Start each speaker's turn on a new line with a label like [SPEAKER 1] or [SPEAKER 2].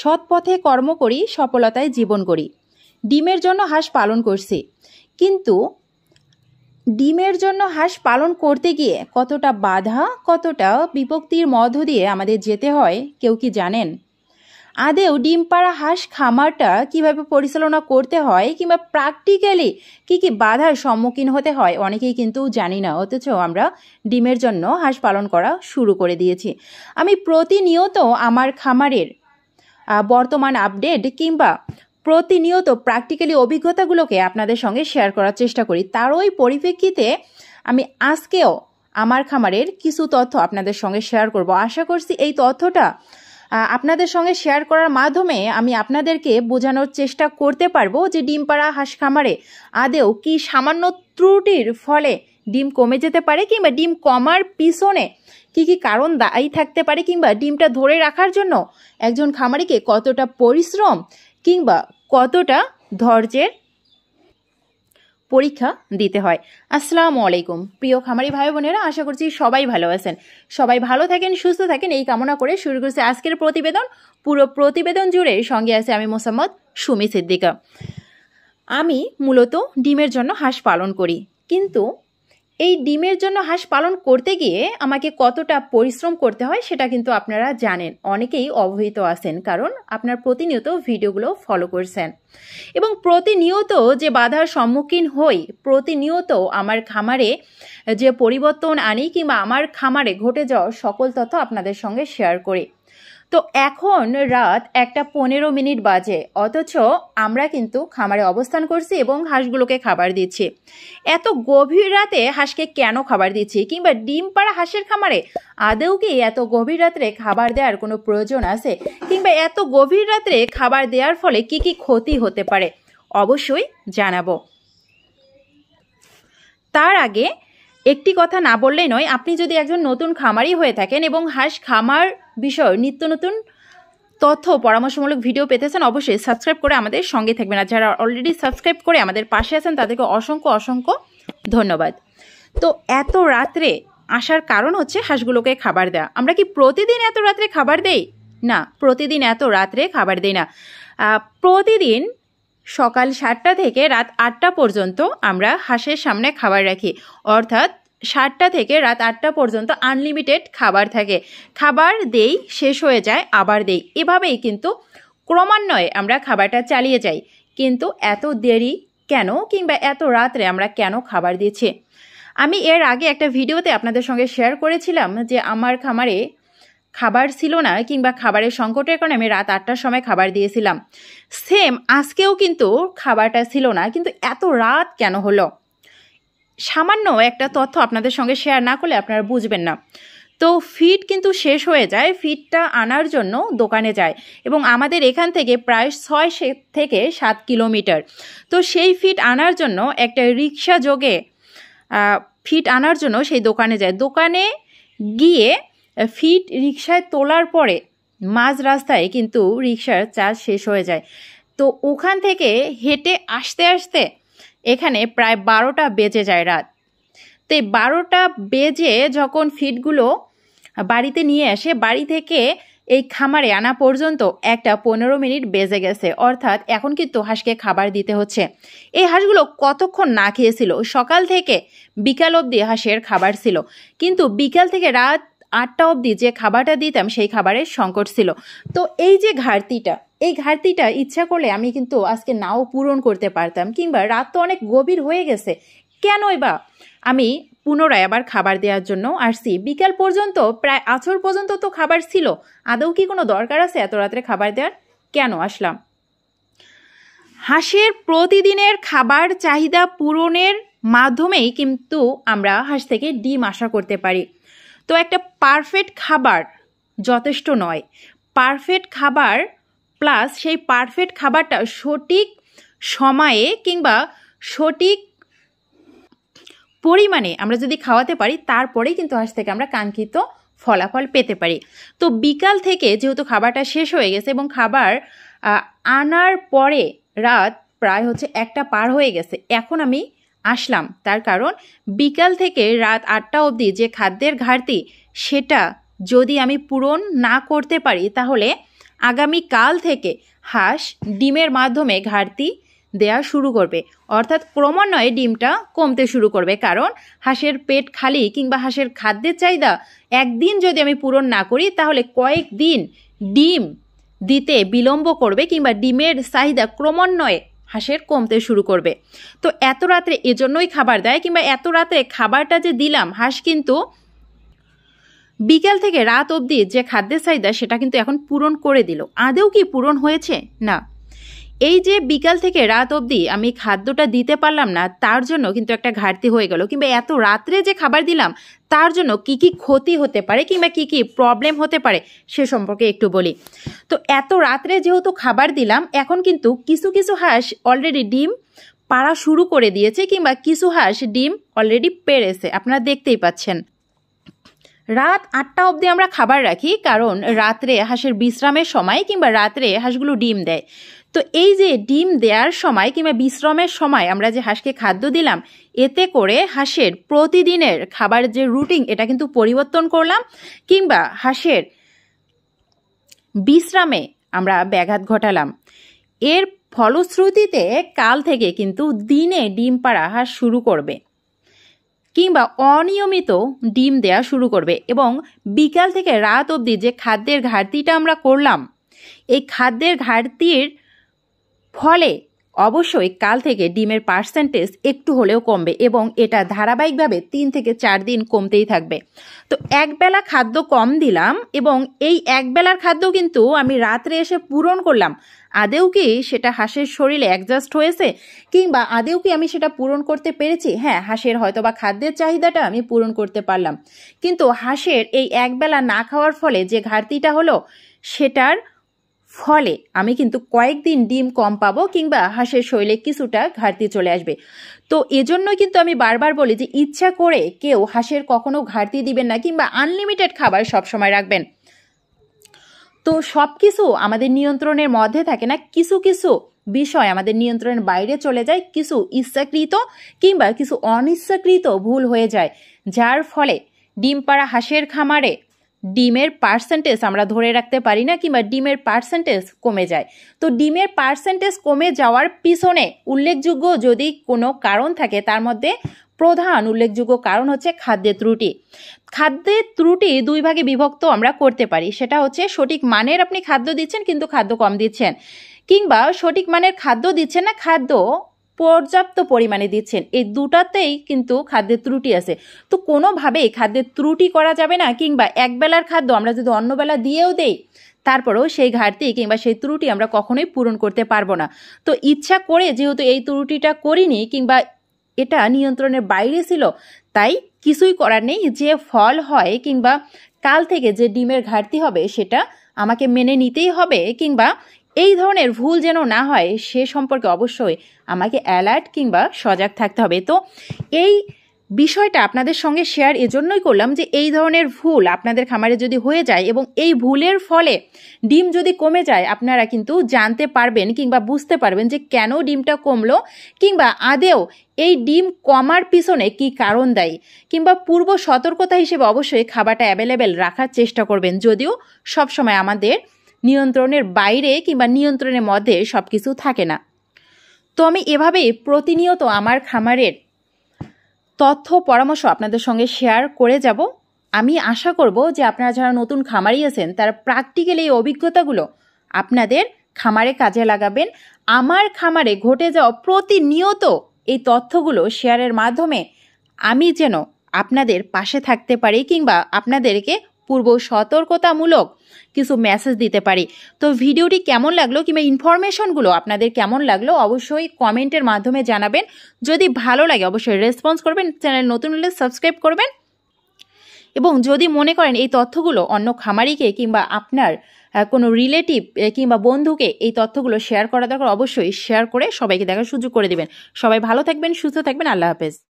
[SPEAKER 1] সৎ পথে কর্ম করি সফলতায় জীবন করি ডিমের জন্য হাঁস পালন করছি কিন্তু ডিমের জন্য হাঁস পালন করতে গিয়ে কতটা বাধা কতটা বিপক্তির মধ্য দিয়ে আমাদের যেতে হয় কেউ কি জানেন আদেও ডিম পাড়া হাঁস খামারটা কিভাবে পরিচালনা করতে হয় কিংবা প্র্যাকটিক্যালি কি কি বাধার সম্মুখীন হতে হয় অনেকেই কিন্তু জানি না অথচ আমরা ডিমের জন্য হাঁস পালন করা শুরু করে দিয়েছি আমি প্রতিনিয়ত আমার খামারের বর্তমান আপডেট কিংবা প্রতিনিয়ত প্র্যাকটিক্যালি অভিজ্ঞতাগুলোকে আপনাদের সঙ্গে শেয়ার করার চেষ্টা করি তার ওই পরিপ্রেক্ষিতে আমি আজকেও আমার খামারের কিছু তথ্য আপনাদের সঙ্গে শেয়ার করব আশা করছি এই তথ্যটা আপনাদের সঙ্গে শেয়ার করার মাধ্যমে আমি আপনাদেরকে বোঝানোর চেষ্টা করতে পারবো যে ডিম পাড়া হাঁস খামারে আদেও কি সামান্য ত্রুটির ফলে ডিম কমে যেতে পারে কিংবা ডিম কমার পিছনে কি কি কারণ দায়ী থাকতে পারে কিংবা ডিমটা ধরে রাখার জন্য একজন খামারিকে কতটা পরিশ্রম কিংবা কতটা ধৈর্যের পরীক্ষা দিতে হয় আসসালামু আলাইকুম প্রিয় খামারি ভাই বোনেরা আশা করছি সবাই ভালো আছেন সবাই ভালো থাকেন সুস্থ থাকেন এই কামনা করে শুরু করছে আজকের প্রতিবেদন পুরো প্রতিবেদন জুড়ে সঙ্গে আছে আমি মোসাম্মদ সুমি সিদ্দিকা আমি মূলত ডিমের জন্য হাঁস পালন করি কিন্তু এই ডিমের জন্য হাঁস পালন করতে গিয়ে আমাকে কতটা পরিশ্রম করতে হয় সেটা কিন্তু আপনারা জানেন অনেকেই অবহিত আছেন কারণ আপনার প্রতিনিয়ত ভিডিওগুলো ফলো করছেন এবং প্রতিনিয়ত যে বাধার সম্মুখীন হই প্রতিনিয়ত আমার খামারে যে পরিবর্তন আনি কিংবা আমার খামারে ঘটে যাওয়া সকল তথ্য আপনাদের সঙ্গে শেয়ার করি তো এখন রাত একটা পনেরো মিনিট বাজে অথচ আমরা কিন্তু খামারে অবস্থান করছি এবং হাঁসগুলোকে খাবার দিচ্ছি এত গভীর রাতে হাঁসকে কেন খাবার দিচ্ছি কিংবা ডিম পাড়া হাঁসের খামারে আদেও কি এত গভীর রাত্রে খাবার দেওয়ার কোনো প্রয়োজন আছে কিংবা এত গভীর রাত্রে খাবার দেওয়ার ফলে কি কি ক্ষতি হতে পারে অবশ্যই জানাবো তার আগে একটি কথা না বললেই নয় আপনি যদি একজন নতুন খামারি হয়ে থাকেন এবং হাঁস খামার বিষয় নিত্য নতুন তথ্য পরামর্শমূলক ভিডিও পেতে চান অবশ্যই সাবস্ক্রাইব করে আমাদের সঙ্গে থাকবেন আর যারা অলরেডি সাবস্ক্রাইব করে আমাদের পাশে আছেন তাদেরকে অসংখ্য অসংখ্য ধন্যবাদ তো এত রাত্রে আসার কারণ হচ্ছে হাঁসগুলোকে খাবার দেওয়া আমরা কি প্রতিদিন এত রাত্রে খাবার দেই না প্রতিদিন এত রাত্রে খাবার দেই না প্রতিদিন সকাল সাতটা থেকে রাত আটটা পর্যন্ত আমরা হাঁসের সামনে খাবার রাখি অর্থাৎ সাতটা থেকে রাত আটটা পর্যন্ত আনলিমিটেড খাবার থাকে খাবার দেই শেষ হয়ে যায় আবার দেই এভাবেই কিন্তু ক্রমান্বয়ে আমরা খাবারটা চালিয়ে যাই কিন্তু এত দেরি কেন কিংবা এত রাত্রে আমরা কেন খাবার দিচ্ছি আমি এর আগে একটা ভিডিওতে আপনাদের সঙ্গে শেয়ার করেছিলাম যে আমার খামারে খাবার ছিল না কিংবা খাবারের সংকটের কারণে আমি রাত আটটার সময় খাবার দিয়েছিলাম সেম আজকেও কিন্তু খাবারটা ছিল না কিন্তু এত রাত কেন হলো সামান্য একটা তথ্য আপনাদের সঙ্গে শেয়ার না করলে আপনারা বুঝবেন না তো ফিট কিন্তু শেষ হয়ে যায় ফিটটা আনার জন্য দোকানে যায় এবং আমাদের এখান থেকে প্রায় ছয় থেকে সাত কিলোমিটার তো সেই ফিট আনার জন্য একটা রিক্সা যোগে ফিট আনার জন্য সেই দোকানে যায় দোকানে গিয়ে ফিট রিক্সায় তোলার পরে মাঝ রাস্তায় কিন্তু রিক্সার চার্জ শেষ হয়ে যায় তো ওখান থেকে হেঁটে আসতে আসতে এখানে প্রায় বারোটা বেজে যায় রাত তো বারোটা বেজে যখন ফিডগুলো বাড়িতে নিয়ে আসে বাড়ি থেকে এই খামারে আনা পর্যন্ত একটা পনেরো মিনিট বেজে গেছে অর্থাৎ এখন কিন্তু হাঁসকে খাবার দিতে হচ্ছে এই হাঁসগুলো কতক্ষণ না খেয়েছিল সকাল থেকে বিকাল অবধি হাঁসের খাবার ছিল কিন্তু বিকাল থেকে রাত আটটা অবধি যে খাবারটা দিতাম সেই খাবারের সংকট ছিল তো এই যে ঘাটতিটা এই ঘাটতিটা ইচ্ছা করলে আমি কিন্তু আজকে নাও পূরণ করতে পারতাম কিংবা রাত তো অনেক গভীর হয়ে গেছে কেনই বা আমি পুনরায় আবার খাবার দেওয়ার জন্য আসছি বিকাল পর্যন্ত প্রায় আছর পর্যন্ত তো খাবার ছিল আদৌ কি কোনো দরকার আছে এত রাত্রে খাবার দেওয়ার কেন আসলাম হাঁসের প্রতিদিনের খাবার চাহিদা পূরণের মাধ্যমেই কিন্তু আমরা হাঁস থেকে ডিম আশা করতে পারি তো একটা পারফেক্ট খাবার যথেষ্ট নয় পারফেক্ট খাবার প্লাস সেই পারফেক্ট খাবারটা সঠিক সময়ে কিংবা সঠিক পরিমাণে আমরা যদি খাওয়াতে পারি তারপরেই কিন্তু আজ থেকে আমরা কাঙ্ক্ষিত ফলাফল পেতে পারি তো বিকাল থেকে যেহেতু খাবারটা শেষ হয়ে গেছে এবং খাবার আনার পরে রাত প্রায় হচ্ছে একটা পার হয়ে গেছে এখন আমি আসলাম তার কারণ বিকাল থেকে রাত আটটা অবধি যে খাদ্যের ঘাটতি সেটা যদি আমি পূরণ না করতে পারি তাহলে আগামী কাল থেকে হাঁস ডিমের মাধ্যমে ঘাটতি দেয়া শুরু করবে অর্থাৎ ক্রমান্বয়ে ডিমটা কমতে শুরু করবে কারণ হাঁসের পেট খালি কিংবা হাঁসের খাদ্যের চাহিদা একদিন যদি আমি পূরণ না করি তাহলে কয়েকদিন ডিম দিতে বিলম্ব করবে কিংবা ডিমের চাহিদা ক্রমান্বয়ে হাঁসের কমতে শুরু করবে তো এত রাত্রে এজন্যই খাবার দেয় কিংবা এত রাতে খাবারটা যে দিলাম হাঁস কিন্তু বিকেল থেকে রাত অবধি যে খাদ্যের চাহিদা সেটা কিন্তু এখন পূরণ করে দিল আদেও কি পূরণ হয়েছে না এই যে বিকাল থেকে রাত অবধি আমি খাদ্যটা দিতে পারলাম না তার জন্য কিন্তু একটা ঘাটতি হয়ে গেল কিংবা এত রাত্রে যে খাবার দিলাম তার জন্য কি কি ক্ষতি হতে পারে কিংবা কি কি প্রবলেম হতে পারে সে সম্পর্কে একটু বলি তো এত রাত্রে যেহেতু খাবার দিলাম এখন কিন্তু কিছু কিছু হাঁস অলরেডি ডিম পাড়া শুরু করে দিয়েছে কিংবা কিছু হাঁস ডিম অলরেডি পেরেছে আপনারা দেখতেই পাচ্ছেন রাত আটটা অবধি আমরা খাবার রাখি কারণ রাত্রে হাঁসের বিশ্রামের সময় কিংবা রাত্রে হাঁসগুলো ডিম দেয় তো এই যে ডিম দেওয়ার সময় কিংবা বিশ্রামের সময় আমরা যে হাঁসকে খাদ্য দিলাম এতে করে হাঁসের প্রতিদিনের খাবার যে রুটিন এটা কিন্তু পরিবর্তন করলাম কিংবা হাঁসের বিশ্রামে আমরা ব্যাঘাত ঘটালাম এর ফলশ্রুতিতে কাল থেকে কিন্তু দিনে ডিম পাড়া হাঁস শুরু করবে কিংবা অনিয়মিত ডিম দেয়া শুরু করবে এবং বিকাল থেকে রাত অবধি যে খাদ্যের ঘাটতিটা আমরা করলাম এই খাদ্যের ঘাটতির ফলে অবশ্যই কাল থেকে ডিমের পার্সেন্টেজ একটু হলেও কমবে এবং এটা ধারাবাহিকভাবে তিন থেকে চার দিন কমতেই থাকবে তো একবেলা খাদ্য কম দিলাম এবং এই একবেলার খাদ্য কিন্তু আমি রাত্রে এসে পূরণ করলাম আদেও কি সেটা হাঁসের শরীরে অ্যাডজাস্ট হয়েছে কিংবা আদেও কি আমি সেটা পূরণ করতে পেরেছি হ্যাঁ হাঁসের হয়তো বা খাদ্যের চাহিদাটা আমি পূরণ করতে পারলাম কিন্তু হাঁসের এই একবেলা না খাওয়ার ফলে যে ঘাটতিটা হলো সেটার ফলে আমি কিন্তু কয়েকদিন ডিম কম পাবো কিংবা হাঁসের শৈলে কিছুটা ঘাটতি চলে আসবে তো এজন্য কিন্তু আমি বারবার বলি যে ইচ্ছা করে কেউ হাঁসের কখনো ঘাটতি দিবেন না কিংবা আনলিমিটেড খাবার সবসময় রাখবেন তো সব কিছু আমাদের নিয়ন্ত্রণের মধ্যে থাকে না কিছু কিছু বিষয় আমাদের নিয়ন্ত্রণের বাইরে চলে যায় কিছু ইচ্ছাকৃত কিংবা কিছু অনিচ্ছাকৃত ভুল হয়ে যায় যার ফলে ডিম পাড়া হাঁসের খামারে ডিমের পার্সেন্টেজ আমরা ধরে রাখতে পারি না কিংবা ডিমের পার্সেন্টেজ কমে যায় তো ডিমের পার্সেন্টেজ কমে যাওয়ার পিছনে উল্লেখযোগ্য যদি কোনো কারণ থাকে তার মধ্যে প্রধান উল্লেখযোগ্য কারণ হচ্ছে খাদ্যের ত্রুটি খাদ্যের ত্রুটি দুই ভাগে বিভক্ত আমরা করতে পারি সেটা হচ্ছে সঠিক মানের আপনি খাদ্য দিচ্ছেন কিন্তু খাদ্য কম দিচ্ছেন কিংবা সঠিক মানের খাদ্য দিচ্ছেন না খাদ্য পর্যাপ্ত পরিমাণে দিচ্ছেন এই দুটাতেই কিন্তু খাদ্যের ত্রুটি আছে তো কোনোভাবেই খাদ্যের ত্রুটি করা যাবে না কিংবা একবেলার খাদ্য আমরা যদি অন্যবেলা দিয়েও দেই তারপরেও সেই ঘাটতি কিংবা সেই ত্রুটি আমরা কখনোই পূরণ করতে পারবো না তো ইচ্ছা করে যেহেতু এই ত্রুটিটা করিনি কিংবা এটা নিয়ন্ত্রণের বাইরে ছিল তাই কিছুই করার নেই যে ফল হয় কিংবা কাল থেকে যে ডিমের ঘাটতি হবে সেটা আমাকে মেনে নিতেই হবে কিংবা এই ধরনের ভুল যেন না হয় সে সম্পর্কে অবশ্যই আমাকে অ্যালার্ট কিংবা সজাগ থাকতে হবে তো এই বিষয়টা আপনাদের সঙ্গে শেয়ার এজন্যই করলাম যে এই ধরনের ভুল আপনাদের খামারে যদি হয়ে যায় এবং এই ভুলের ফলে ডিম যদি কমে যায় আপনারা কিন্তু জানতে পারবেন কিংবা বুঝতে পারবেন যে কেন ডিমটা কমলো কিংবা আদেও এই ডিম কমার পিছনে কি কারণ দেয় কিংবা পূর্ব সতর্কতা হিসেবে অবশ্যই খাবারটা অ্যাভেলেবেল রাখার চেষ্টা করবেন যদিও সবসময় আমাদের নিয়ন্ত্রণের বাইরে কিংবা নিয়ন্ত্রণের মধ্যে সব কিছু থাকে না তো আমি এভাবে প্রতিনিয়ত আমার খামারের তথ্য পরামর্শ আপনাদের সঙ্গে শেয়ার করে যাব আমি আশা করব যে আপনারা যারা নতুন খামারি আছেন তারা প্র্যাকটিক্যালি এই অভিজ্ঞতাগুলো আপনাদের খামারে কাজে লাগাবেন আমার খামারে ঘটে যাওয়া প্রতিনিয়ত এই তথ্যগুলো শেয়ারের মাধ্যমে আমি যেন আপনাদের পাশে থাকতে পারি কিংবা আপনাদেরকে পূর্ব সতর্কতামূলক কিছু মেসেজ দিতে পারি তো ভিডিওটি কেমন লাগলো কিংবা ইনফরমেশনগুলো আপনাদের কেমন লাগলো অবশ্যই কমেন্টের মাধ্যমে জানাবেন যদি ভালো লাগে অবশ্যই রেসপন্স করবেন চ্যানেল নতুন হলে সাবস্ক্রাইব করবেন এবং যদি মনে করেন এই তথ্যগুলো অন্য খামারিকে কিংবা আপনার কোনো রিলেটিভ কিংবা বন্ধুকে এই তথ্যগুলো শেয়ার করা দরকার অবশ্যই শেয়ার করে সবাইকে দেখার সুযোগ করে দেবেন সবাই ভালো থাকবেন সুস্থ থাকবেন আল্লাহ হাফেজ